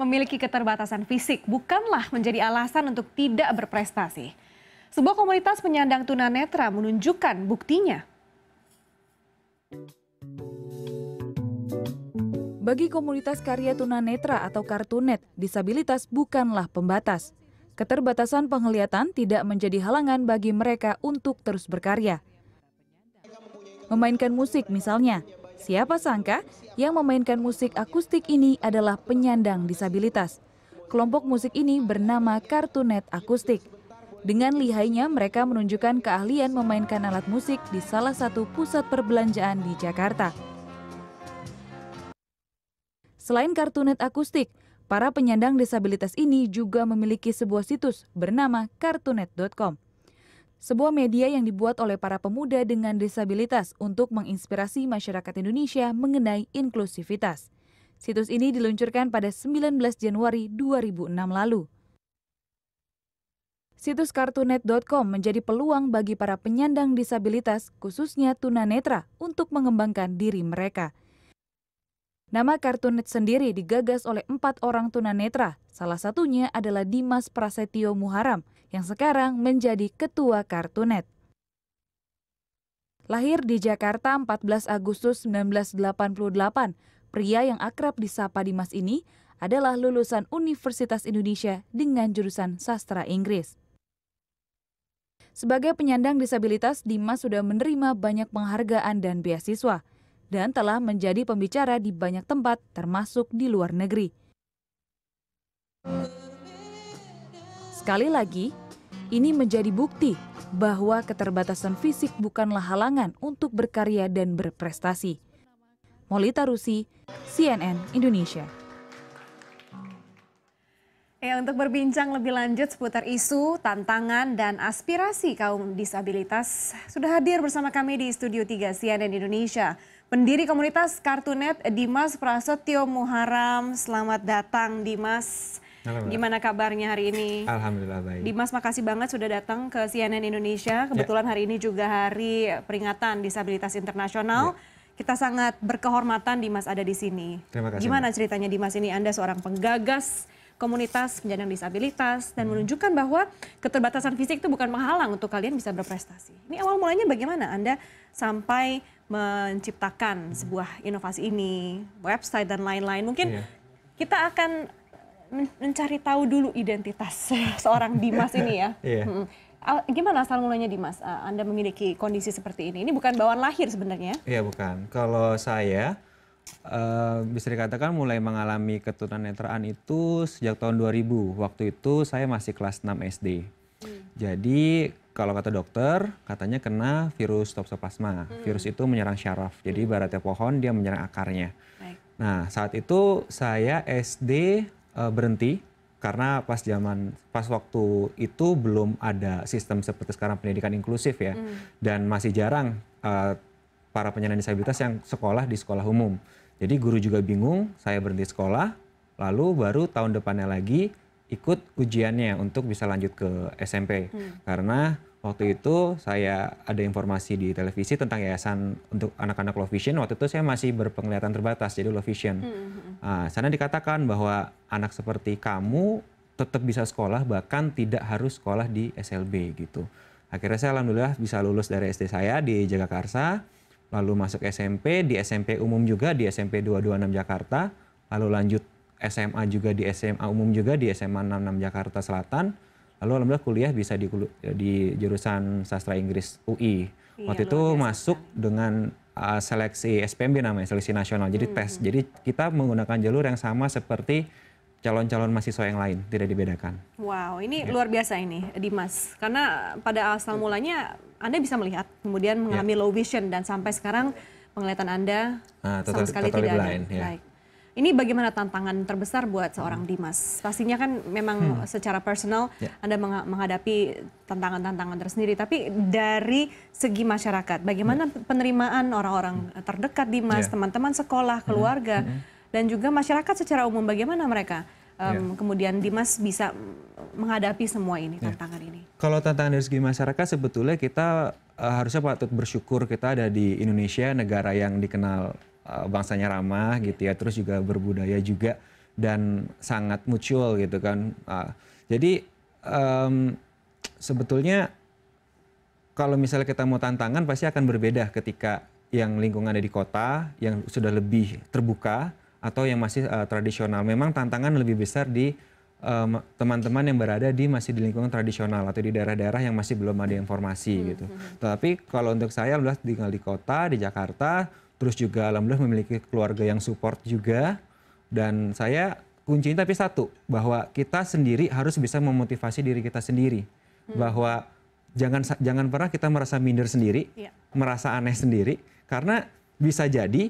memiliki keterbatasan fisik bukanlah menjadi alasan untuk tidak berprestasi. Sebuah komunitas penyandang tunanetra menunjukkan buktinya. Bagi komunitas karya tunanetra atau kartunet, disabilitas bukanlah pembatas. Keterbatasan penglihatan tidak menjadi halangan bagi mereka untuk terus berkarya. Memainkan musik misalnya, Siapa sangka yang memainkan musik akustik ini adalah penyandang disabilitas. Kelompok musik ini bernama Kartunet Akustik. Dengan lihainya mereka menunjukkan keahlian memainkan alat musik di salah satu pusat perbelanjaan di Jakarta. Selain Kartunet Akustik, para penyandang disabilitas ini juga memiliki sebuah situs bernama kartunet.com sebuah media yang dibuat oleh para pemuda dengan disabilitas untuk menginspirasi masyarakat Indonesia mengenai inklusivitas. Situs ini diluncurkan pada 19 Januari 2006 lalu. Situs kartunet.com menjadi peluang bagi para penyandang disabilitas, khususnya tunanetra, untuk mengembangkan diri mereka. Nama Kartunet sendiri digagas oleh empat orang tunanetra, salah satunya adalah Dimas Prasetyo Muharam, yang sekarang menjadi Ketua Kartunet. Lahir di Jakarta 14 Agustus 1988, pria yang akrab disapa Dimas ini adalah lulusan Universitas Indonesia dengan jurusan sastra Inggris. Sebagai penyandang disabilitas, Dimas sudah menerima banyak penghargaan dan beasiswa dan telah menjadi pembicara di banyak tempat termasuk di luar negeri. Sekali lagi, ini menjadi bukti bahwa keterbatasan fisik bukanlah halangan untuk berkarya dan berprestasi. Molita Rusi, CNN Indonesia. Ya, untuk berbincang lebih lanjut seputar isu, tantangan, dan aspirasi kaum disabilitas, sudah hadir bersama kami di Studio 3 CNN Indonesia Pendiri komunitas Kartunet Dimas Prasetyo Muharam. Selamat datang Dimas. Gimana kabarnya hari ini? Alhamdulillah baik. Dimas makasih banget sudah datang ke CNN Indonesia. Ya. Kebetulan ya. hari ini juga hari peringatan disabilitas internasional. Ya kita sangat berkehormatan Dimas ada di sini. Terima kasih. Gimana ceritanya Dimas ini? Anda seorang penggagas komunitas penyandang disabilitas dan hmm. menunjukkan bahwa keterbatasan fisik itu bukan menghalang untuk kalian bisa berprestasi. Ini awal mulanya bagaimana Anda sampai menciptakan sebuah inovasi ini, website dan lain-lain. Mungkin iya. kita akan mencari tahu dulu identitas seorang Dimas ini ya. Iya. Hmm. Gimana asal mulanya Dimas? Anda memiliki kondisi seperti ini. Ini bukan bawaan lahir sebenarnya? Ya? Iya, bukan. Kalau saya Eh, bisa dikatakan mulai mengalami netraan itu sejak tahun 2000. Waktu itu saya masih kelas 6 SD. Hmm. Jadi kalau kata dokter, katanya kena virus toxoplasma. Hmm. Virus itu menyerang syaraf. Jadi hmm. baratnya pohon, dia menyerang akarnya. Baik. Nah, saat itu saya SD uh, eh, berhenti karena pas zaman pas waktu itu belum ada sistem seperti sekarang pendidikan inklusif ya. Hmm. Dan masih jarang uh, para penyandang disabilitas yang sekolah di sekolah umum. Jadi guru juga bingung, saya berhenti sekolah, lalu baru tahun depannya lagi ikut ujiannya untuk bisa lanjut ke SMP. Hmm. Karena waktu itu saya ada informasi di televisi tentang yayasan untuk anak-anak low vision. Waktu itu saya masih berpenglihatan terbatas, jadi low vision. Hmm. Nah, sana dikatakan bahwa anak seperti kamu tetap bisa sekolah, bahkan tidak harus sekolah di SLB gitu. Akhirnya saya alhamdulillah bisa lulus dari SD saya di Jagakarsa lalu masuk SMP, di SMP umum juga di SMP 226 Jakarta, lalu lanjut SMA juga di SMA umum juga di SMA 66 Jakarta Selatan, lalu alhamdulillah kuliah bisa di, di jurusan sastra Inggris UI. Iya, Waktu itu biasa. masuk dengan uh, seleksi SPMB namanya, seleksi nasional, jadi hmm. tes. Hmm. Jadi kita menggunakan jalur yang sama seperti calon-calon mahasiswa yang lain, tidak dibedakan. Wow, ini ya. luar biasa ini Dimas. Karena pada asal iya. mulanya anda bisa melihat, kemudian mengalami yeah. low vision dan sampai sekarang penglihatan Anda ah, total, sama sekali tidak ada. Yeah. Baik. Ini bagaimana tantangan terbesar buat seorang hmm. Dimas? Pastinya kan memang hmm. secara personal yeah. Anda menghadapi tantangan-tantangan tersendiri, tapi dari segi masyarakat, bagaimana hmm. penerimaan orang-orang hmm. terdekat Dimas, ya. teman-teman yeah. sekolah, hmm. keluarga, Hmm. dan juga masyarakat secara umum, bagaimana mereka? um, iya. yeah. kemudian Dimas bisa menghadapi semua ini yeah. tantangan ini? Kalau tantangan dari segi masyarakat sebetulnya kita uh, harusnya patut bersyukur kita ada di Indonesia negara yang dikenal uh, bangsanya ramah yeah. gitu ya, terus juga berbudaya juga dan sangat mutual gitu kan. Uh, jadi um, sebetulnya kalau misalnya kita mau tantangan pasti akan berbeda ketika yang lingkungan ada di kota yang sudah lebih terbuka atau yang masih uh, tradisional. Memang tantangan lebih besar di teman-teman um, yang berada di masih di lingkungan tradisional atau di daerah-daerah yang masih belum ada informasi hmm. gitu. Hmm, hmm. Tapi kalau untuk saya alhamdulillah tinggal di kota di Jakarta, terus juga alhamdulillah memiliki keluarga yang support juga dan saya kuncinya tapi satu bahwa kita sendiri harus bisa memotivasi diri kita sendiri hmm. bahwa jangan jangan pernah kita merasa minder sendiri, yeah. merasa aneh sendiri karena bisa jadi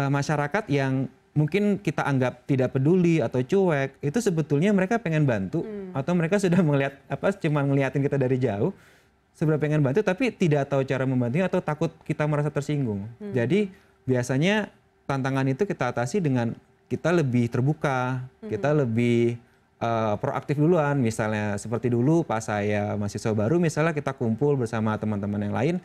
uh, masyarakat yang mungkin kita anggap tidak peduli atau cuek itu sebetulnya mereka pengen bantu hmm. atau mereka sudah melihat apa cuma ngeliatin kita dari jauh sebenarnya pengen bantu tapi tidak tahu cara membantu atau takut kita merasa tersinggung hmm. jadi biasanya tantangan itu kita atasi dengan kita lebih terbuka hmm. kita lebih uh, proaktif duluan misalnya seperti dulu pas saya mahasiswa baru misalnya kita kumpul bersama teman-teman yang lain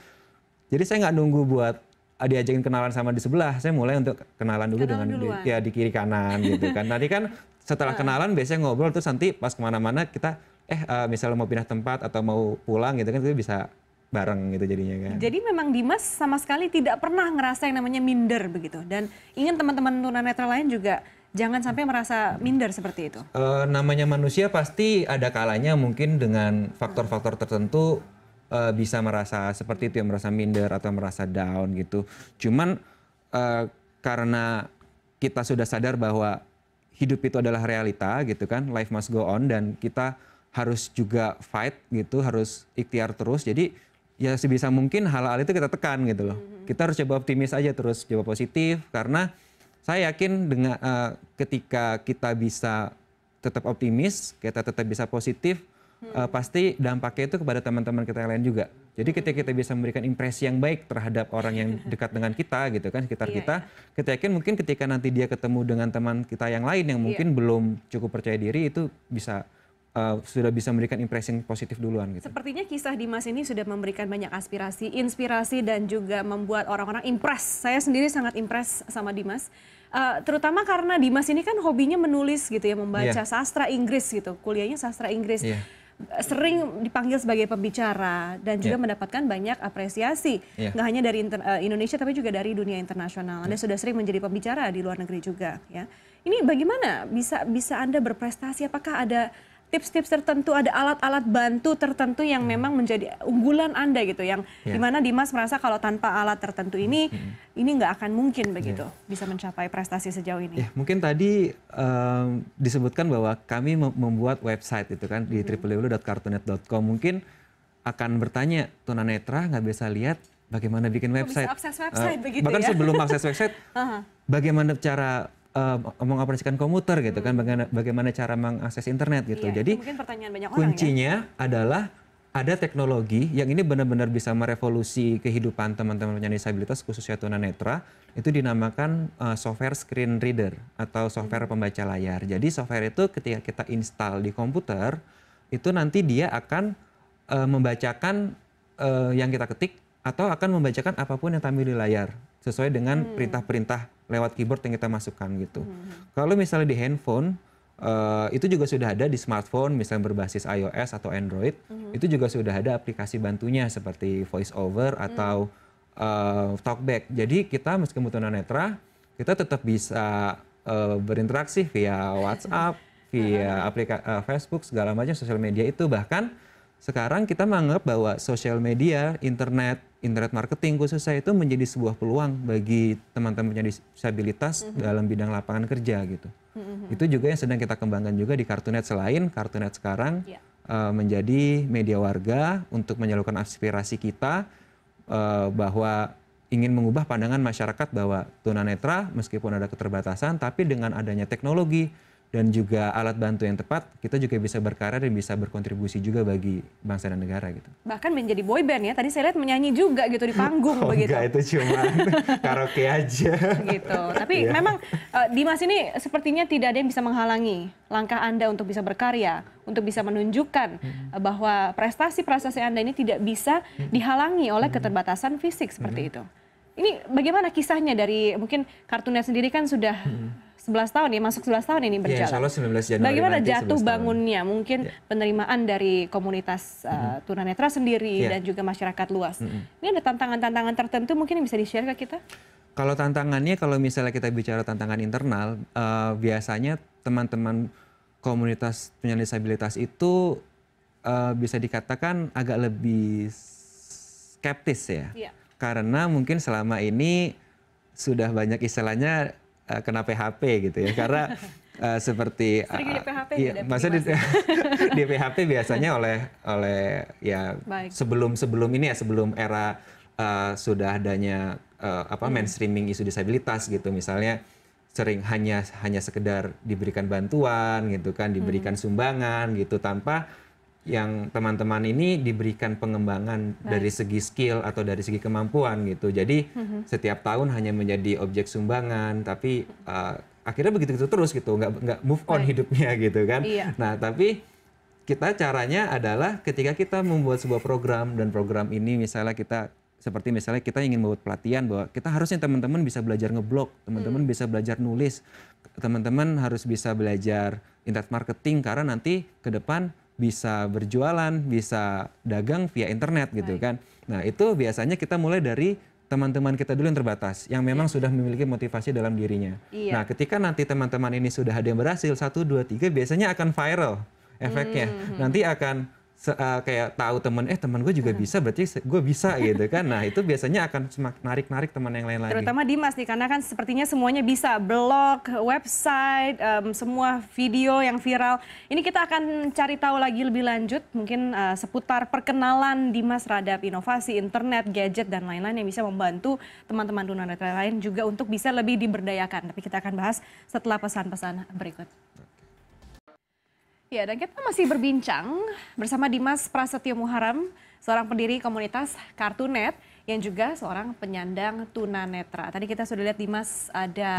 jadi saya nggak nunggu buat Ah, diajakin kenalan sama di sebelah, saya mulai untuk kenalan dulu kenalan dengan di, ya di kiri kanan gitu kan. Nanti kan setelah kenalan biasanya ngobrol terus nanti pas kemana-mana kita eh uh, misalnya mau pindah tempat atau mau pulang gitu kan itu bisa bareng gitu jadinya kan. Jadi memang Dimas sama sekali tidak pernah ngerasa yang namanya minder begitu dan ingin teman-teman tunanetra lain juga jangan sampai merasa minder seperti itu. Uh, namanya manusia pasti ada kalanya mungkin dengan faktor-faktor tertentu uh, bisa merasa seperti itu ya merasa minder atau merasa down gitu. Cuman uh, karena kita sudah sadar bahwa hidup itu adalah realita gitu kan, life must go on dan kita harus juga fight gitu, harus ikhtiar terus. Jadi ya sebisa mungkin hal-hal itu kita tekan gitu loh. Mm-hmm. Kita harus coba optimis aja terus, coba positif karena saya yakin dengan uh, ketika kita bisa tetap optimis, kita tetap bisa positif, hmm. uh, pasti dampaknya itu kepada teman-teman kita yang lain juga. Jadi ketika kita bisa memberikan impresi yang baik terhadap orang yang dekat dengan kita gitu kan sekitar yeah, kita, yeah. kita yakin mungkin ketika nanti dia ketemu dengan teman kita yang lain yang iya. mungkin yeah. belum cukup percaya diri itu bisa uh, sudah bisa memberikan impresi yang positif duluan gitu. Sepertinya kisah Dimas ini sudah memberikan banyak aspirasi, inspirasi dan juga membuat orang-orang impres. Saya sendiri sangat impres sama Dimas. Uh, terutama karena Dimas ini kan hobinya menulis gitu ya, membaca yeah. sastra Inggris gitu. Kuliahnya sastra Inggris. Yeah sering dipanggil sebagai pembicara dan juga yeah. mendapatkan banyak apresiasi yeah. nggak hanya dari inter, uh, Indonesia tapi juga dari dunia internasional. Anda yeah. sudah sering menjadi pembicara di luar negeri juga ya. Ini bagaimana bisa bisa Anda berprestasi? Apakah ada tips-tips tertentu, ada alat-alat bantu tertentu yang hmm. memang menjadi unggulan Anda gitu, yang yeah. dimana Dimas merasa kalau tanpa alat tertentu ini, hmm. ini nggak akan mungkin begitu yeah. bisa mencapai prestasi sejauh ini. Yeah, mungkin tadi um, disebutkan bahwa kami membuat website itu kan di hmm. www.kartunet.com, mungkin akan bertanya Netra nggak bisa lihat bagaimana bikin website. website uh, bahkan ya? sebelum akses website, bagaimana cara uh, mengoperasikan komputer gitu kan, hmm. kan bagaimana, bagaimana cara mengakses internet gitu. Iya, Jadi ya. kuncinya ya. adalah ada teknologi yang ini benar-benar bisa merevolusi kehidupan teman-teman penyandang disabilitas khususnya tunanetra itu dinamakan uh, software screen reader atau software hmm. pembaca layar. Jadi software itu ketika kita install di komputer itu nanti dia akan uh, membacakan uh, yang kita ketik atau akan membacakan apapun yang tampil di layar sesuai dengan hmm. perintah-perintah hmm lewat keyboard yang kita masukkan gitu. Hmm. hmm. Kalau misalnya di handphone Uh, itu juga sudah ada di smartphone misalnya berbasis iOS atau Android mm -hmm. itu juga sudah ada aplikasi bantunya seperti voice over hmm. atau mm. uh, TalkBack jadi kita meski meskipun tunanetra kita tetap bisa uh, berinteraksi via WhatsApp via aplikasi uh, Facebook segala macam sosial media itu bahkan sekarang kita menganggap bahwa sosial media, internet, internet marketing khususnya itu menjadi sebuah peluang bagi teman-teman yang disabilitas mm -hmm. dalam bidang lapangan kerja gitu. Mm -hmm. Itu juga yang sedang kita kembangkan juga di Kartunet selain Kartunet sekarang yeah. Iya. uh, menjadi media warga untuk menyalurkan aspirasi kita uh, bahwa ingin mengubah pandangan masyarakat bahwa tunanetra meskipun ada keterbatasan tapi dengan adanya teknologi dan juga alat bantu yang tepat, kita juga bisa berkarya dan bisa berkontribusi juga bagi bangsa dan negara gitu. Bahkan menjadi boy band ya. Tadi saya lihat menyanyi juga gitu di panggung oh, begitu. Enggak, itu cuma karaoke aja. Gitu. Tapi yeah. memang uh, Dimas ini sepertinya tidak ada yang bisa menghalangi langkah Anda untuk bisa berkarya, untuk bisa menunjukkan hmm. bahwa prestasi-prestasi Anda ini tidak bisa hmm. dihalangi oleh hmm. keterbatasan fisik seperti hmm. itu. Ini bagaimana kisahnya dari mungkin kartunnya sendiri kan sudah hmm 11 tahun ya, masuk 11 tahun ini iya, berjalan. Ya, insya Allah 19 Januari Bagaimana nanti, jatuh bangunnya mungkin ya. penerimaan dari komunitas uh, tunanetra sendiri ya. dan juga masyarakat luas. Mm -hmm. Ini ada tantangan-tantangan tertentu mungkin yang bisa di-share ke kita? Kalau tantangannya, kalau misalnya kita bicara tantangan internal, uh, biasanya teman-teman komunitas penyandang disabilitas itu uh, bisa dikatakan agak lebih skeptis ya. ya. Karena mungkin selama ini sudah banyak istilahnya uh, kena PHP gitu ya karena uh, seperti masa di PHP eh, iya, ya, di, di PHP biasanya oleh oleh ya Baik. sebelum sebelum ini ya sebelum era uh, sudah adanya uh, apa hmm. mainstreaming isu disabilitas gitu misalnya sering hanya hanya sekedar diberikan bantuan gitu kan diberikan hmm. sumbangan gitu tanpa yang teman-teman ini diberikan pengembangan Baik. dari segi skill atau dari segi kemampuan gitu. Jadi mm-hmm. setiap tahun hanya menjadi objek sumbangan, tapi uh, akhirnya begitu gitu terus gitu, nggak nggak move on Baik. hidupnya gitu kan. Iya. Nah tapi kita caranya adalah ketika kita membuat sebuah program dan program ini misalnya kita seperti misalnya kita ingin membuat pelatihan bahwa kita harusnya teman-teman bisa belajar ngeblok, teman-teman hmm. bisa belajar nulis, teman-teman harus bisa belajar internet marketing karena nanti ke depan bisa berjualan, bisa dagang via internet gitu Baik. kan. Nah, itu biasanya kita mulai dari teman-teman kita dulu yang terbatas yang memang iya. sudah memiliki motivasi dalam dirinya. Iya. Nah, ketika nanti teman-teman ini sudah ada yang berhasil satu dua tiga biasanya akan viral efeknya. Hmm. Nanti akan se uh, kayak tahu temen eh teman gue juga bisa berarti gue bisa gitu kan nah itu biasanya akan semakin narik narik teman yang lain lain lagi terutama Dimas nih karena kan sepertinya semuanya bisa blog website um, semua video yang viral ini kita akan cari tahu lagi lebih lanjut mungkin uh, seputar perkenalan Dimas terhadap inovasi internet gadget dan lain-lain yang bisa membantu teman-teman dunia lain juga untuk bisa lebih diberdayakan tapi kita akan bahas setelah pesan-pesan berikut. Ya, dan kita masih berbincang bersama Dimas Prasetyo Muharam, seorang pendiri komunitas Kartunet yang juga seorang penyandang tunanetra. Tadi kita sudah lihat Dimas ada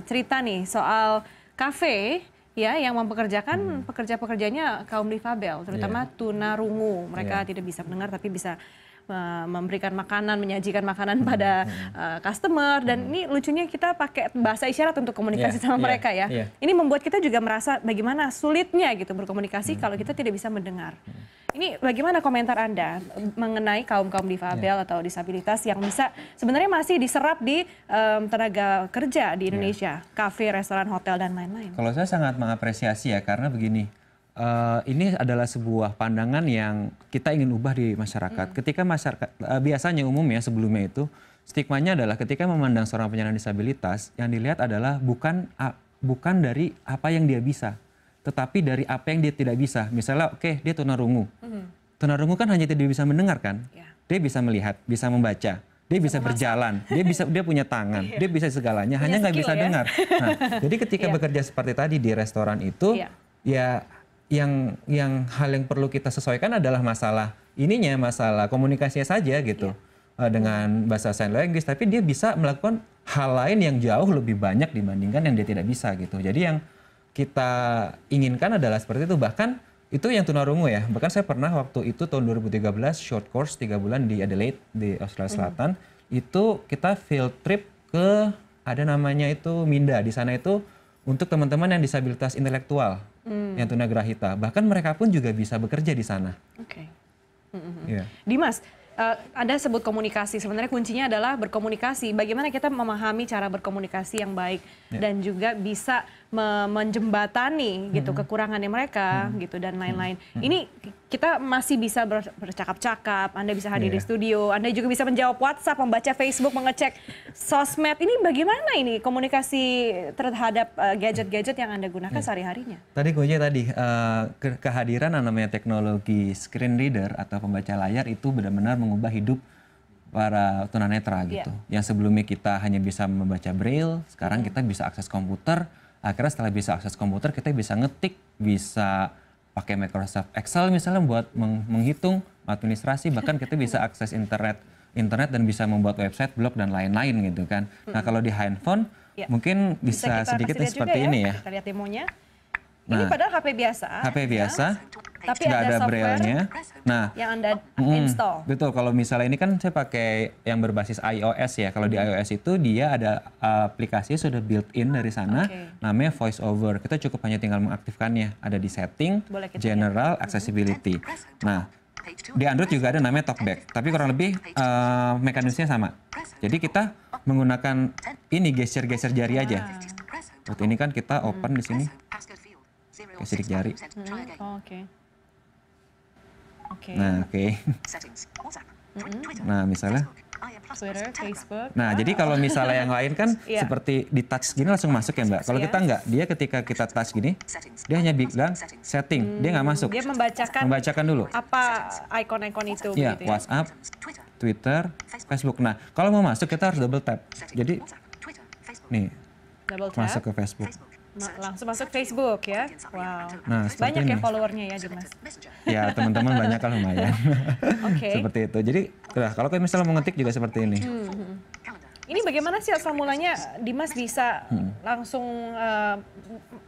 ya. cerita nih soal kafe ya yang mempekerjakan hmm. pekerja-pekerjanya kaum difabel, terutama ya. rungu. Mereka ya. tidak bisa mendengar tapi bisa memberikan makanan, menyajikan makanan hmm, pada uh, customer dan hmm. ini lucunya kita pakai bahasa isyarat untuk komunikasi yeah, sama yeah, mereka ya. Yeah. Ini membuat kita juga merasa bagaimana sulitnya gitu berkomunikasi mm. kalau kita tidak bisa mendengar. Ini bagaimana komentar Anda mengenai kaum-kaum difabel yeah. atau disabilitas yang bisa sebenarnya masih diserap di um, tenaga kerja di iya. Indonesia, yeah. kafe, restoran, hotel dan lain-lain. Kalau saya sangat mengapresiasi ya karena begini uh, ini adalah sebuah pandangan yang kita ingin ubah di masyarakat. Hmm. Ketika masyarakat uh, biasanya umum ya sebelumnya itu stigmanya adalah ketika memandang seorang penyandang disabilitas yang dilihat adalah bukan uh, bukan dari apa yang dia bisa, tetapi dari apa yang dia tidak bisa. Misalnya, oke, okay, dia tunarungu. Hmm. Tunarungu kan hanya tidak bisa mendengarkan, Yeah. Dia bisa melihat, bisa membaca dia bisa berjalan, dia bisa dia punya tangan, iya. dia bisa segalanya, punya hanya nggak bisa ya? dengar. Nah, jadi ketika iya. bekerja seperti tadi di restoran itu, iya. ya yang yang hal yang perlu kita sesuaikan adalah masalah ininya masalah komunikasinya saja gitu iya. eh, dengan bahasa sign language tapi dia bisa melakukan hal lain yang jauh lebih banyak dibandingkan yang dia tidak bisa gitu jadi yang kita inginkan adalah seperti itu bahkan itu yang tunarungu ya bahkan saya pernah waktu itu tahun 2013 short course tiga bulan di Adelaide di Australia iya. Selatan mm. itu kita field trip ke ada namanya itu Minda di sana itu untuk teman-teman yang disabilitas intelektual hmm. yang tunagrahita. Bahkan mereka pun juga bisa bekerja di sana. Oke. Okay. Mm yeah. Dimas, uh, eh, ada sebut komunikasi. Sebenarnya kuncinya adalah berkomunikasi. Bagaimana kita memahami cara berkomunikasi yang baik yeah. dan juga bisa me menjembatani gitu -hmm. kekurangannya mereka -hmm. gitu dan hmm. lain-lain. -hmm. Ini kita masih bisa bercakap-cakap, Anda bisa hadir yeah. di iya. studio, Anda juga bisa menjawab WhatsApp, membaca Facebook, mengecek sosmed. Ini bagaimana ini komunikasi terhadap eh, gadget-gadget uh, yang Anda gunakan yeah. sehari-harinya? Tadi Goje tadi uh, ke kehadiran namanya teknologi screen reader atau pembaca layar itu benar-benar mengubah hidup para tunanetra iya. gitu. Yang sebelumnya kita hanya bisa membaca braille, sekarang kita bisa akses komputer. Akhirnya setelah bisa akses komputer, kita bisa ngetik, bisa pakai Microsoft Excel misalnya buat meng menghitung administrasi bahkan kita bisa akses internet internet dan bisa membuat website blog dan lain-lain gitu kan hmm. nah kalau di handphone ya. mungkin bisa, bisa sedikit seperti ya. ini ya kita lihat demonya nah, ini padahal HP biasa HP ya. biasa ya tapi nggak ada, ada braille-nya. Nah, yang Anda install. betul, kalau misalnya ini kan saya pakai yang berbasis iOS ya. Kalau di iOS itu dia ada aplikasi sudah built-in dari sana okay. namanya voice over. Kita cukup hanya tinggal mengaktifkannya. Ada di setting, general, ya? accessibility. Mm-hmm. Nah, di Android juga ada namanya TalkBack, tapi kurang lebih uh, mekanismenya sama. Jadi kita menggunakan ini geser-geser jari aja. Seperti ah. ini kan kita open hmm. di sini. Geser jari. Hmm. Oh, Oke. Okay. Oke. Nah, oke. Mm-hmm. nah, misalnya ah, ya, Nah, jadi kalau misalnya yang lain kan iya. seperti di touch gini langsung masuk ya Mbak. Kalau kita nggak, dia ketika kita touch gini, dia hanya bilang setting, hmm, dia nggak masuk. Dia membacakan, membacakan dulu apa ikon-ikon itu. Iya, ya? WhatsApp, Twitter, Facebook. Nah, kalau mau masuk kita harus double tap. Jadi, nih, masuk ke Facebook langsung nah, masuk Facebook ya. Wow. Nah, banyak ya ini. ya followernya ya Dimas. Ya teman-teman banyak kan lumayan. okay. seperti itu. Jadi nah, kalau kayak misalnya mengetik juga seperti ini. Hmm. hmm, hmm. Ini bagaimana sih asal mulanya Dimas bisa hmm. langsung uh,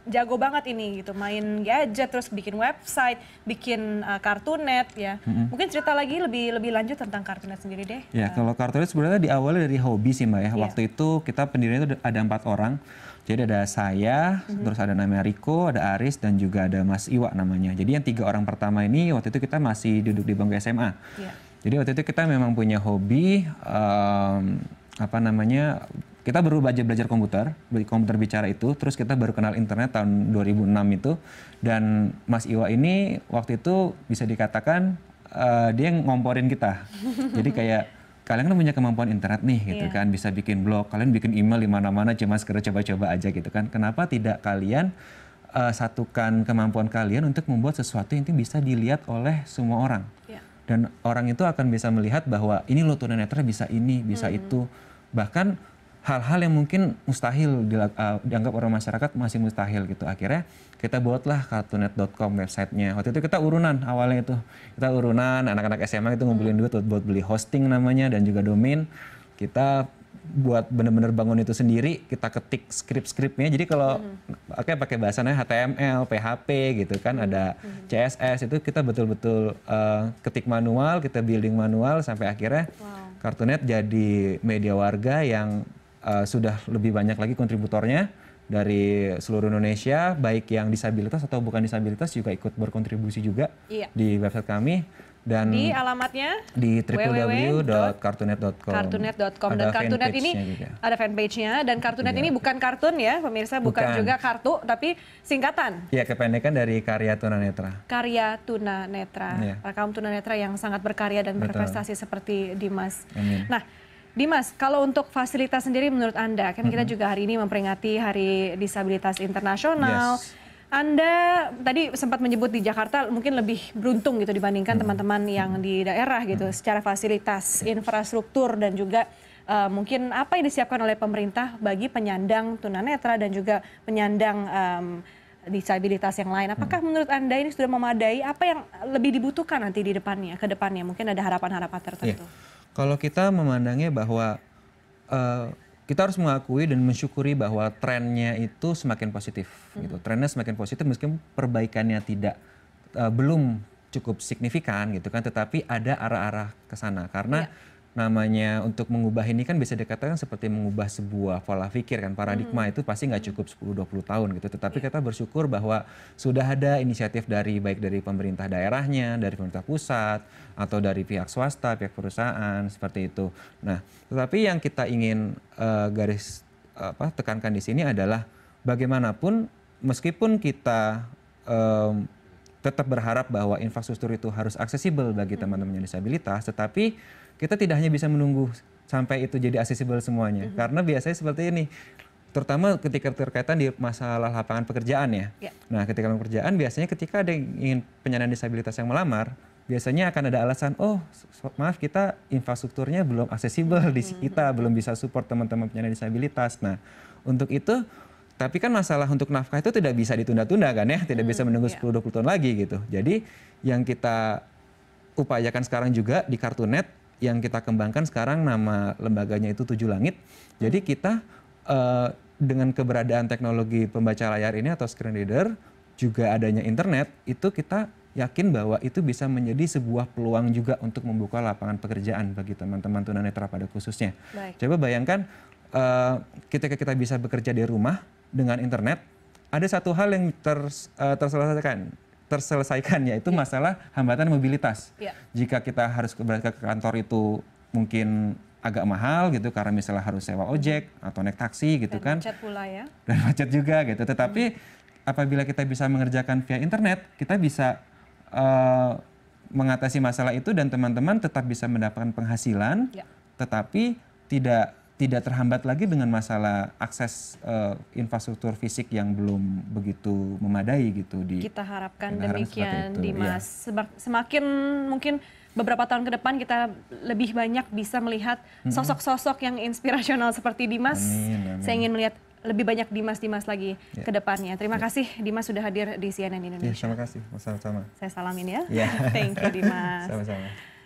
jago banget ini gitu, main gadget terus bikin website, bikin uh, eh, kartunet ya. Hmm. Mungkin cerita lagi lebih lebih lanjut tentang kartunet sendiri deh. Ya, uh. kalau kartunet sebenarnya diawali dari hobi sih Mbak ya. Yeah. Waktu itu kita pendirinya itu ada empat orang. Jadi ada saya, mm-hmm. terus ada namanya Riko, ada Aris, dan juga ada Mas Iwa namanya. Jadi yang tiga orang pertama ini waktu itu kita masih duduk di bangku SMA. Yeah. Jadi waktu itu kita memang punya hobi, um, apa namanya, kita baru belajar belajar komputer, komputer bicara itu, terus kita baru kenal internet tahun 2006 itu. Dan Mas Iwa ini waktu itu bisa dikatakan uh, dia ngomporin kita. Jadi kayak kalian kan punya kemampuan internet nih gitu yeah. kan bisa bikin blog kalian bikin email di mana-mana cuma sekedar coba-coba aja gitu kan kenapa tidak kalian uh, satukan kemampuan kalian untuk membuat sesuatu yang bisa dilihat oleh semua orang yeah. dan orang itu akan bisa melihat bahwa ini lo tunanetra bisa ini bisa hmm. itu bahkan hal-hal yang mungkin mustahil uh, dianggap orang masyarakat masih mustahil gitu. Akhirnya kita buatlah kartunet.com websitenya. Waktu itu kita urunan awalnya itu. Kita urunan, anak-anak SMA itu ngumpulin duit buat beli hosting namanya dan juga domain. Kita buat bener-bener bangun itu sendiri, kita ketik skrip-skripnya. Jadi kalau hmm. oke okay, pakai bahasannya HTML, PHP gitu kan, hmm. ada CSS itu kita betul-betul uh, ketik manual, kita building manual sampai akhirnya wow. Kartunet jadi media warga yang uh, sudah lebih banyak lagi kontributornya dari seluruh Indonesia, baik yang disabilitas atau bukan disabilitas juga ikut berkontribusi juga iya. di website kami dan di alamatnya di www.kartunet.com. Kartunet.com dan Kartunet ini juga. ada fanpage-nya dan Kartunet iya. ini bukan kartun ya pemirsa, bukan, bukan juga kartu tapi singkatan. ya kependekan dari Karya Tunanetra. Karya Tunanetra. Ya. Para kaum tunanetra yang sangat berkarya dan Betul. berprestasi seperti Dimas. Amin. Nah, Dimas, kalau untuk fasilitas sendiri menurut Anda, kan kita juga hari ini memperingati Hari Disabilitas Internasional. Yes. Anda tadi sempat menyebut di Jakarta mungkin lebih beruntung gitu dibandingkan teman-teman hmm. yang di daerah gitu hmm. secara fasilitas, infrastruktur dan juga uh, mungkin apa yang disiapkan oleh pemerintah bagi penyandang tunanetra dan juga penyandang um, disabilitas yang lain. Apakah hmm. menurut Anda ini sudah memadai? Apa yang lebih dibutuhkan nanti di depannya, ke depannya? Mungkin ada harapan-harapan tertentu. Yeah kalau kita memandangnya bahwa uh, kita harus mengakui dan mensyukuri bahwa trennya itu semakin positif hmm. gitu trennya semakin positif meskipun perbaikannya tidak uh, belum cukup signifikan gitu kan tetapi ada arah-arah ke sana karena yeah namanya untuk mengubah ini kan bisa dikatakan seperti mengubah sebuah pola pikir kan paradigma hmm. itu pasti nggak cukup 10-20 tahun gitu tetapi yeah. kita bersyukur bahwa sudah ada inisiatif dari baik dari pemerintah daerahnya dari pemerintah pusat atau dari pihak swasta pihak perusahaan seperti itu nah tetapi yang kita ingin uh, garis apa tekankan di sini adalah bagaimanapun meskipun kita um, tetap berharap bahwa infrastruktur itu harus aksesibel bagi hmm. teman-teman disabilitas tetapi kita tidak hanya bisa menunggu sampai itu jadi accessible semuanya. Mm -hmm. Karena biasanya seperti ini, terutama ketika terkaitan di masalah lapangan pekerjaan ya. Yeah. Nah, ketika lapangan pekerjaan biasanya ketika ada yang ingin penyandang disabilitas yang melamar, biasanya akan ada alasan, oh maaf kita infrastrukturnya belum aksesibel di mm-hmm. kita, belum bisa support teman-teman penyandang disabilitas. Nah, untuk itu tapi kan masalah untuk nafkah itu tidak bisa ditunda-tunda kan ya, tidak hmm, bisa mm-hmm. menunggu yeah. 10 20 tahun lagi gitu. Jadi yang kita upayakan sekarang juga di Kartunet yang kita kembangkan sekarang nama lembaganya itu Tujuh Langit. Jadi kita uh, dengan keberadaan teknologi pembaca layar ini atau screen reader, juga adanya internet, itu kita yakin bahwa itu bisa menjadi sebuah peluang juga untuk membuka lapangan pekerjaan bagi teman-teman tunanetra pada khususnya. Baik. Coba bayangkan uh, ketika kita bisa bekerja di rumah dengan internet, ada satu hal yang ter, uh, eh, terselesaikan terselesaikannya itu iya. masalah hambatan mobilitas. Iya. Jika kita harus berangkat ke kantor itu mungkin agak mahal gitu karena misalnya harus sewa ojek atau naik taksi gitu dan kan. macet pula ya. Dan macet juga gitu. Tetapi hmm. apabila kita bisa mengerjakan via internet, kita bisa uh, mengatasi masalah itu dan teman-teman tetap bisa mendapatkan penghasilan, ya. tetapi tidak tidak terhambat lagi dengan masalah akses uh, infrastruktur fisik yang belum begitu memadai gitu di kita harapkan demikian itu. Dimas ya. semakin mungkin beberapa tahun ke depan kita lebih banyak bisa melihat sosok-sosok yang inspirasional seperti Dimas amin, amin. saya ingin melihat lebih banyak Dimas-Dimas lagi yeah. ke depannya. Terima yeah. kasih Dimas sudah hadir di CNN iya, Indonesia. Yeah, terima kasih, sama-sama. Saya salamin ya. Yeah. Thank you Dimas. Sama-sama.